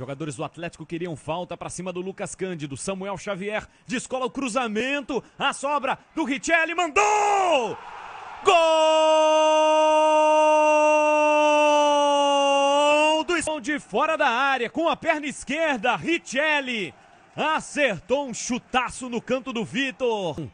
Jogadores do Atlético queriam falta para cima do Lucas Cândido. Samuel Xavier descola o cruzamento. A sobra do Richelli mandou! Gol do Espão de fora da área com a perna esquerda. Richelli acertou um chutaço no canto do Vitor.